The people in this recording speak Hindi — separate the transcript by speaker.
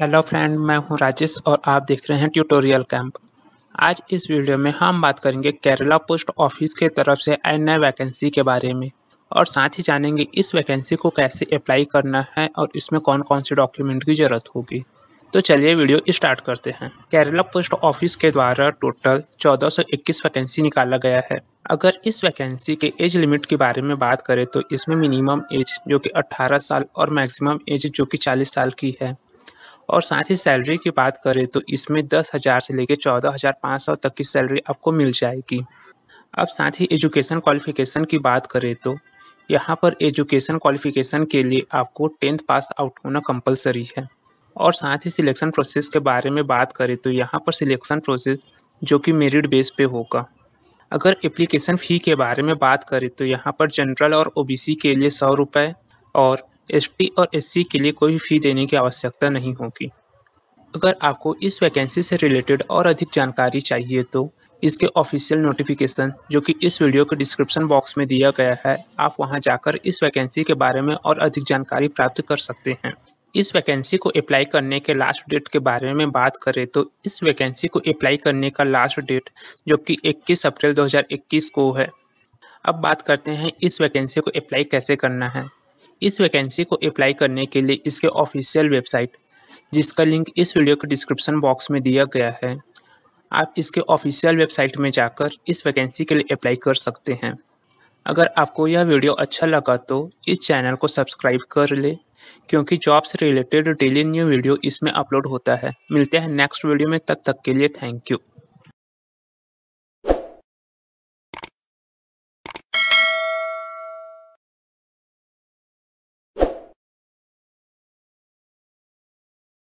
Speaker 1: हेलो फ्रेंड मैं हूं राजेश और आप देख रहे हैं ट्यूटोरियल कैंप आज इस वीडियो में हम बात करेंगे केरला पोस्ट ऑफिस के तरफ से आए नए वैकेंसी के बारे में और साथ ही जानेंगे इस वैकेंसी को कैसे अप्लाई करना है और इसमें कौन कौन से डॉक्यूमेंट की ज़रूरत होगी तो चलिए वीडियो स्टार्ट करते हैं केरला पोस्ट ऑफिस के द्वारा टोटल 1421 वैकेंसी निकाला गया है अगर इस वैकेंसी के एज लिमिट के बारे में बात करें तो इसमें मिनिमम एज जो कि 18 साल और मैक्सिमम एज जो कि 40 साल की है और साथ ही सैलरी की बात करें तो इसमें दस हज़ार से लेकर चौदह हज़ार पाँच सौ तक की सैलरी आपको मिल जाएगी अब साथ ही एजुकेशन क्वालिफिकेशन की बात करें तो यहाँ पर एजुकेशन क्वालिफिकेशन के लिए आपको टेंथ पास आउट होना कंपलसरी है और साथ ही सिलेक्शन प्रोसेस के बारे में बात करें तो यहाँ पर सिलेक्शन प्रोसेस जो कि मेरिट बेस पे होगा अगर एप्लीकेशन फ़ी के बारे में बात करें तो यहाँ पर जनरल और ओबीसी के लिए सौ रुपये और एस और एस के लिए कोई फ़ी देने की आवश्यकता नहीं होगी अगर आपको इस वैकेंसी से रिलेटेड और अधिक जानकारी चाहिए तो इसके ऑफिशियल नोटिफिकेशन जो कि इस वीडियो के डिस्क्रिप्शन बॉक्स में दिया गया है आप वहां जाकर इस वैकेंसी के बारे में और अधिक जानकारी प्राप्त कर सकते हैं इस वैकेंसी को अप्लाई करने के लास्ट डेट के बारे में बात करें तो इस वैकेंसी को अप्लाई करने का लास्ट डेट जो कि 21 अप्रैल 2021 को है अब बात करते हैं इस वैकेंसी को अप्लाई कैसे करना है इस वैकेंसी को अप्लाई करने के लिए इसके ऑफिशियल वेबसाइट जिसका लिंक इस वीडियो के डिस्क्रिप्शन बॉक्स में दिया गया है आप इसके ऑफिशियल वेबसाइट में जाकर इस वैकेंसी के लिए अप्लाई कर सकते हैं अगर आपको यह वीडियो अच्छा लगा तो इस चैनल को सब्सक्राइब कर ले क्योंकि जॉब से रिलेटेड डेली न्यू वीडियो इसमें अपलोड होता है मिलते हैं नेक्स्ट वीडियो में तब तक, तक के लिए थैंक यू